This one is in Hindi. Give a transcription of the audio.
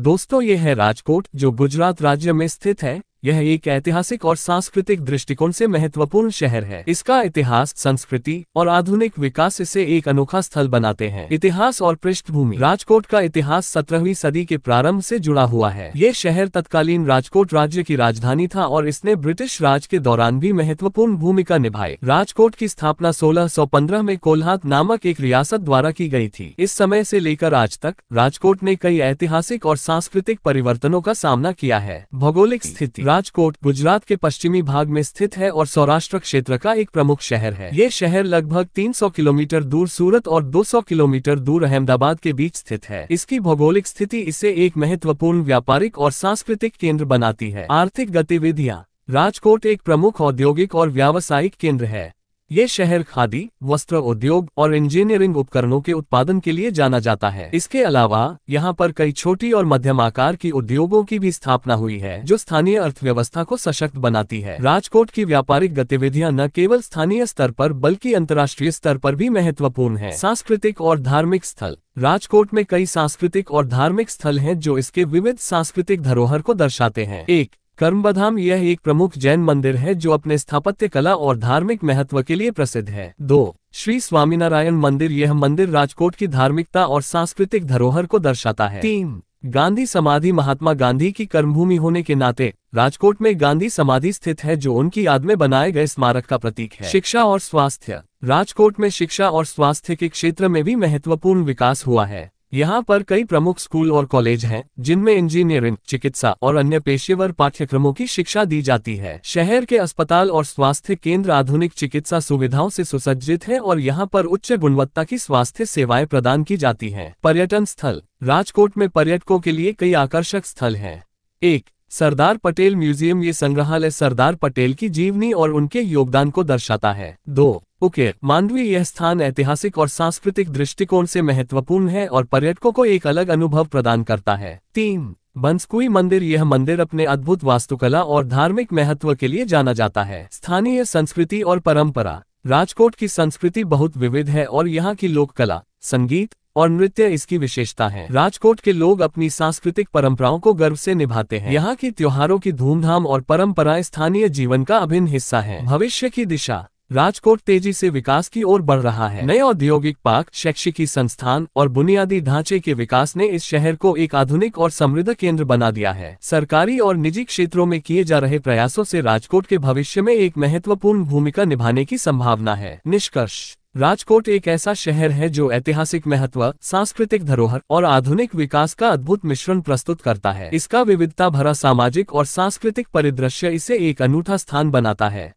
दोस्तों ये है राजकोट जो गुजरात राज्य में स्थित है यह एक ऐतिहासिक और सांस्कृतिक दृष्टिकोण से महत्वपूर्ण शहर है इसका इतिहास संस्कृति और आधुनिक विकास इसे एक अनोखा स्थल बनाते हैं इतिहास और पृष्ठभूमि राजकोट का इतिहास सत्रहवीं सदी के प्रारंभ से जुड़ा हुआ है ये शहर तत्कालीन राजकोट राज्य की राजधानी था और इसने ब्रिटिश राज के दौरान भी महत्वपूर्ण भूमिका निभाई राजकोट की स्थापना सोलह में कोल्हात नामक एक रियासत द्वारा की गयी थी इस समय ऐसी लेकर आज तक राजकोट ने कई ऐतिहासिक और सांस्कृतिक परिवर्तनों का सामना किया है भौगोलिक स्थिति राजकोट गुजरात के पश्चिमी भाग में स्थित है और सौराष्ट्र क्षेत्र का एक प्रमुख शहर है ये शहर लगभग 300 किलोमीटर दूर सूरत और 200 किलोमीटर दूर अहमदाबाद के बीच स्थित है इसकी भौगोलिक स्थिति इसे एक महत्वपूर्ण व्यापारिक और सांस्कृतिक केंद्र बनाती है आर्थिक गतिविधियाँ राजकोट एक प्रमुख औद्योगिक और व्यावसायिक केंद्र है ये शहर खादी वस्त्र उद्योग और इंजीनियरिंग उपकरणों के उत्पादन के लिए जाना जाता है इसके अलावा यहाँ पर कई छोटी और मध्यम आकार की उद्योगों की भी स्थापना हुई है जो स्थानीय अर्थव्यवस्था को सशक्त बनाती है राजकोट की व्यापारिक गतिविधियाँ न केवल स्थानीय स्तर पर बल्कि अंतर्राष्ट्रीय स्तर पर भी महत्वपूर्ण है सांस्कृतिक और धार्मिक स्थल राजकोट में कई सांस्कृतिक और धार्मिक स्थल हैं जो इसके विविध सांस्कृतिक धरोहर को दर्शाते हैं एक कर्मबधाम यह एक प्रमुख जैन मंदिर है जो अपने स्थापत्य कला और धार्मिक महत्व के लिए प्रसिद्ध है दो श्री स्वामीनारायण मंदिर यह मंदिर राजकोट की धार्मिकता और सांस्कृतिक धरोहर को दर्शाता है तीन गांधी समाधि महात्मा गांधी की कर्मभूमि होने के नाते राजकोट में गांधी समाधि स्थित है जो उनकी याद में बनाए गए स्मारक का प्रतीक है शिक्षा और स्वास्थ्य राजकोट में शिक्षा और स्वास्थ्य के क्षेत्र में भी महत्वपूर्ण विकास हुआ है यहाँ पर कई प्रमुख स्कूल और कॉलेज हैं जिनमें इंजीनियरिंग चिकित्सा और अन्य पेशेवर पाठ्यक्रमों की शिक्षा दी जाती है शहर के अस्पताल और स्वास्थ्य केंद्र आधुनिक चिकित्सा सुविधाओं से सुसज्जित हैं और यहाँ पर उच्च गुणवत्ता की स्वास्थ्य सेवाएं प्रदान की जाती हैं पर्यटन स्थल राजकोट में पर्यटकों के लिए कई आकर्षक स्थल है एक सरदार पटेल म्यूजियम ये संग्रहालय सरदार पटेल की जीवनी और उनके योगदान को दर्शाता है दो ओके मांडवी यह स्थान ऐतिहासिक और सांस्कृतिक दृष्टिकोण से महत्वपूर्ण है और पर्यटकों को एक अलग अनुभव प्रदान करता है तीन बंसकुई मंदिर यह मंदिर अपने अद्भुत वास्तुकला और धार्मिक महत्व के लिए जाना जाता है स्थानीय संस्कृति और परंपरा राजकोट की संस्कृति बहुत विविध है और यहाँ की लोक कला संगीत और नृत्य इसकी विशेषता है राजकोट के लोग अपनी सांस्कृतिक परंपराओं को गर्व से निभाते हैं यहाँ की त्योहारों की धूमधाम और परंपराएं स्थानीय जीवन का अभिन्न हिस्सा है भविष्य की दिशा राजकोट तेजी से विकास की ओर बढ़ रहा है नए औद्योगिक पार्क शैक्षिकी संस्थान और बुनियादी ढांचे के विकास ने इस शहर को एक आधुनिक और समृद्ध केंद्र बना दिया है सरकारी और निजी क्षेत्रों में किए जा रहे प्रयासों से राजकोट के भविष्य में एक महत्वपूर्ण भूमिका निभाने की संभावना है निष्कर्ष राजकोट एक ऐसा शहर है जो ऐतिहासिक महत्व सांस्कृतिक धरोहर और आधुनिक विकास का अद्भुत मिश्रण प्रस्तुत करता है इसका विविधता भरा सामाजिक और सांस्कृतिक परिदृश्य इसे एक अनूठा स्थान बनाता है